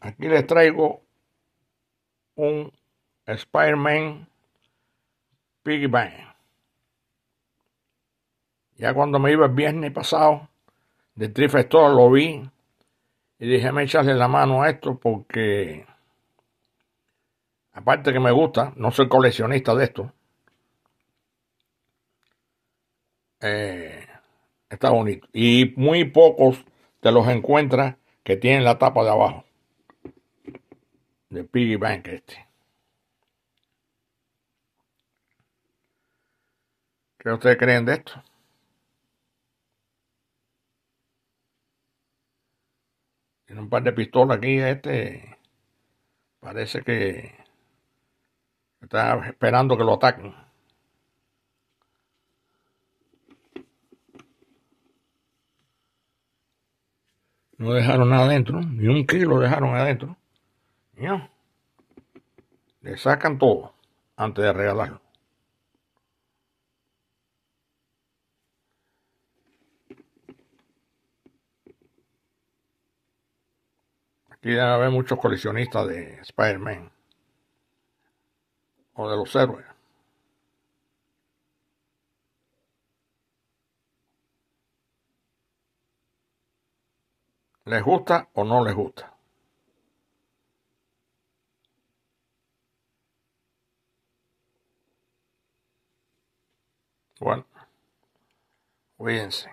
Aquí les traigo un Spider-Man Piggy Ya cuando me iba el viernes pasado de Trife lo vi y dije, me echarle la mano a esto porque aparte que me gusta, no soy coleccionista de esto. Eh, está bonito. Y muy pocos te los encuentras que tienen la tapa de abajo de Piggy Bank este. ¿Qué ustedes creen de esto? Tiene un par de pistolas aquí, este. Parece que está esperando que lo ataquen. No dejaron nada adentro, ni un kilo dejaron adentro. Le sacan todo antes de regalarlo. Aquí debe haber muchos coleccionistas de Spider-Man o de los héroes. ¿Les gusta o no les gusta? Bueno, cuídense.